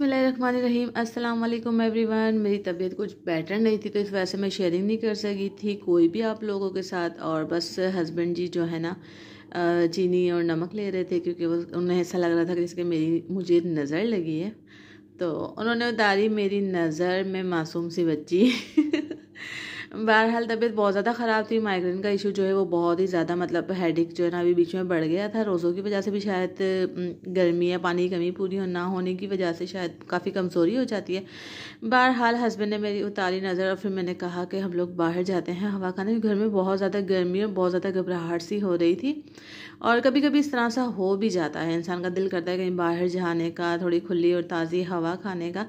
बसमीम अल्लाम एवरीवन मेरी तबीयत कुछ बेटर नहीं थी तो इस वजह से मैं शेयरिंग नहीं कर सकी थी कोई भी आप लोगों के साथ और बस हस्बैंड जी जो है ना चीनी और नमक ले रहे थे क्योंकि वो उन्हें ऐसा लग रहा था कि जिसके मेरी मुझे नज़र लगी है तो उन्होंने उतारी मेरी नज़र में मासूम सी बच्ची बहरहाल तबीयत बहुत ज़्यादा ख़राब थी माइग्रेन का इशू जो है वो बहुत ही ज़्यादा मतलब हेडिक जो है ना अभी बीच में बढ़ गया था रोज़ों की वजह से भी शायद गर्मी या पानी की कमी पूरी ना होने की वजह से शायद काफ़ी कमज़ोरी हो जाती है बहरहाल हस्बैंड ने मेरी उतारी नज़र और फिर मैंने कहा कि हम लोग बाहर जाते हैं हवा खाने घर में बहुत ज़्यादा गर्मी और बहुत ज़्यादा घबराहट सी हो रही थी और कभी कभी इस तरह सा हो भी जाता है इंसान का दिल करता है कहीं बाहर जाने का थोड़ी खुली और ताज़ी हवा खाने का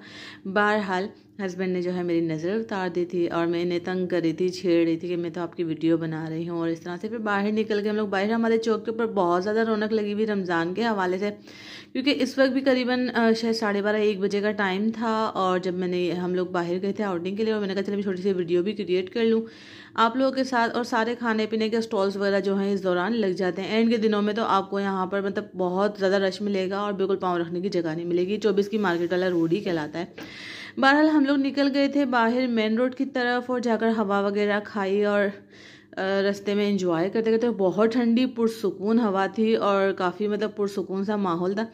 बहरहाल हस्बैंड ने जो है मेरी नज़र उतार दी थी और मैंने तंग कर रही थी छेड़ रही थी कि मैं तो आपकी वीडियो बना रही हूँ और इस तरह से फिर बाहर निकल के हम लोग बाहर हमारे चौक के ऊपर बहुत ज़्यादा रौनक लगी हुई रमज़ान के हवाले से क्योंकि इस वक्त भी करीबन शायद साढ़े बारह एक बजे का टाइम था और जब मैंने हम लोग बाहर गए थे आउटिंग के लिए और मैंने कहा चलो मैं छोटी सी वीडियो भी क्रिएट कर लूँ आप लोगों के साथ और सारे खाने पीने के स्टॉल्स वगैरह जो हैं इस दौरान लग जाते हैं एंड के दिनों में तो आपको यहाँ पर मतलब बहुत ज़्यादा रश मिलेगा और बिल्कुल पाँव रखने की जगह नहीं मिलेगी चौबीस की मार्केट वाला रोड ही कहलाता है बहरहाल हम लोग निकल गए थे बाहर मेन रोड की तरफ और जाकर हवा वगैरह खाई और रास्ते में इंजॉय करते करते बहुत ठंडी पुरसकून हवा थी और काफ़ी मतलब पुरसकून सा माहौल था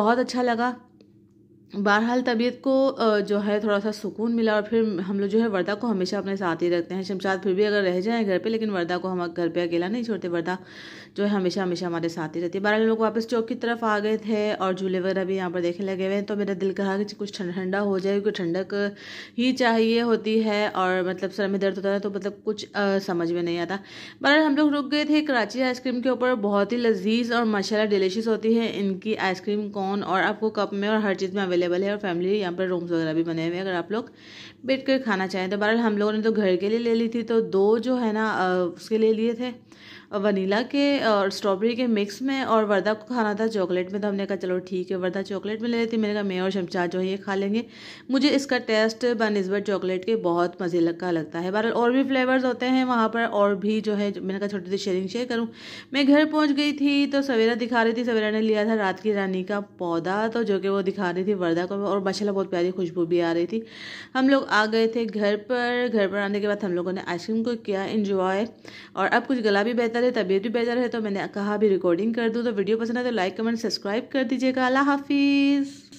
बहुत अच्छा लगा बहरहाल तबीयत को जो है थोड़ा सा सुकून मिला और फिर हम लोग जो है वर्दा को हमेशा अपने साथ ही रखते हैं शमशाद फिर भी अगर रह जाएं घर पे लेकिन वर्दा को हम घर पे अकेला नहीं छोड़ते वर्दा जो है हमेशा हमेशा हमारे साथ ही रहती है बहरहाल लोग वापस चौक की तरफ आ गए थे और झूले वगैरह भी यहाँ पर देखने लगे हुए हैं तो मेरा दिल कहा कि कुछ ठंडा हो जाए क्योंकि ठंडक ही चाहिए होती है और मतलब सर में दर्द होता है तो मतलब कुछ समझ में नहीं आता बहरहाल हम लोग रुक गए थे कराची आइसक्रीम के ऊपर बहुत ही लजीज और माशाला डिलिशियस होती है इनकी आइसक्रीम कौन और आपको कप में और हर चीज़ में अवेलेबल अवेलेबल है और फैमिली यहाँ पर रूम्स वगैरह भी बने हुए हैं अगर आप लोग बैठ कर खाना चाहें तो बहरहाल हम लोगों ने तो घर के लिए ले ली थी तो दो जो है ना उसके ले लिए थे वनीला के और स्ट्रॉबेरी के मिक्स में और वर्दा को खाना था चॉकलेट में तो हमने कहा चलो ठीक है वर्दा चॉकलेट में ले लेती मैंने कहा मैं और शमशाद जो है ये खा लेंगे मुझे इसका टेस्ट बनस्बत चॉकलेट के बहुत मज़े लग का लगता है बहरहाल और भी फ्लेवर्स होते हैं वहाँ पर और भी जो है मैंने कहा छोटी सी शेयरिंग शेयर करूँ मैं घर पहुँच गई थी तो सवेरा दिखा रही थी सवेरा ने लिया था रात की रानी का पौधा तो जो कि वो दिखा रही थी वर्दा को और माशाला बहुत प्यारी खुशबू भी आ रही थी हम लोग आ गए थे घर पर घर पर आने के बाद हम लोगों ने आइसक्रीम को किया इन्जॉय और अब कुछ गला भी बेहतर है तबीयत भी बेजार है तो मैंने कहा भी रिकॉर्डिंग कर दूँ तो वीडियो पसंद है तो लाइक कमेंट सब्सक्राइब कर दीजिएगा अल्लाह हाफिज़